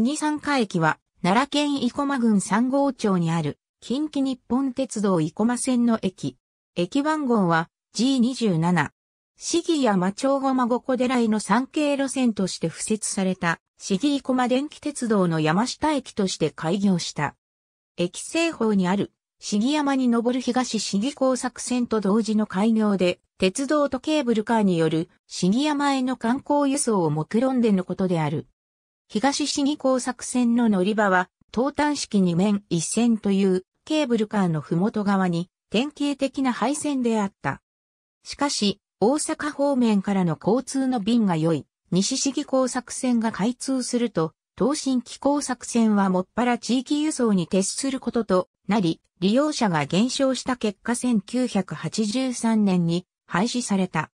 議参加駅は、奈良県生駒郡三郷町にある、近畿日本鉄道生駒線の駅。駅番号は G27。市議山町駒五小寺井の山系路線として付設された、市議生駒電気鉄道の山下駅として開業した。駅西方にある、市議山に登る東市議工作線と同時の開業で、鉄道とケーブルカーによる市議山への観光輸送を目論んでのことである。東市議工作線の乗り場は、東端式2面1線というケーブルカーの麓側に典型的な配線であった。しかし、大阪方面からの交通の便が良い、西市議工作線が開通すると、東進機工作線はもっぱら地域輸送に徹することとなり、利用者が減少した結果1983年に廃止された。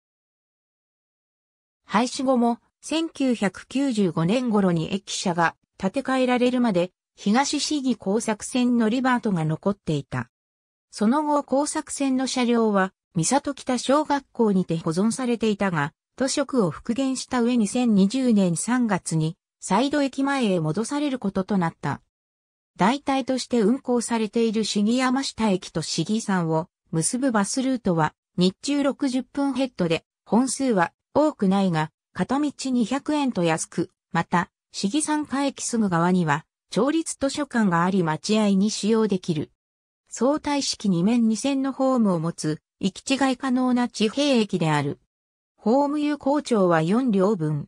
廃止後も1995年頃に駅舎が建て替えられるまで東市議工作線のリバートが残っていた。その後工作線の車両は三里北小学校にて保存されていたが、都職を復元した上に2020年3月に再度駅前へ戻されることとなった。代替として運行されている市議山下駅と市議山を結ぶバスルートは日中60分ヘッドで本数は多くないが片道200円と安く、また、市議参加駅すぐ側には、町立図書館があり待合に使用できる。相対式2面2線のホームを持つ、行き違い可能な地平駅である。ホーム有効長は4両分。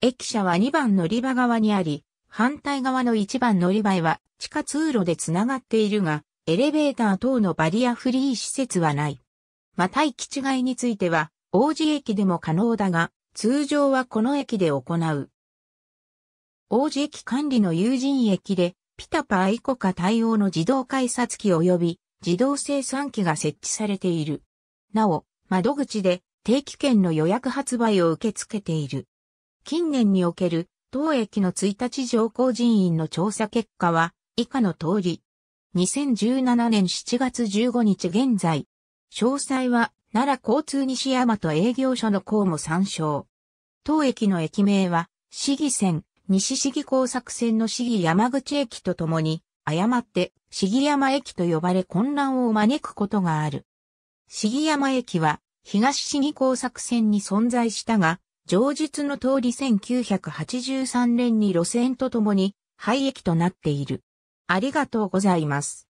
駅舎は2番乗り場側にあり、反対側の1番乗り場へは地下通路でつながっているが、エレベーター等のバリアフリー施設はない。また行き違いについては、王子駅でも可能だが、通常はこの駅で行う。王子駅管理の友人駅で、ピタパイコカ対応の自動改札機及び自動生産機が設置されている。なお、窓口で定期券の予約発売を受け付けている。近年における当駅の1日乗降人員の調査結果は以下の通り。2017年7月15日現在。詳細は奈良交通西大和営業所の項も参照。当駅の駅名は、市議線、西市議工作線の市議山口駅とともに、誤って市議山駅と呼ばれ混乱を招くことがある。市議山駅は、東市議工作線に存在したが、上述の通り1983年に路線とともに、廃駅となっている。ありがとうございます。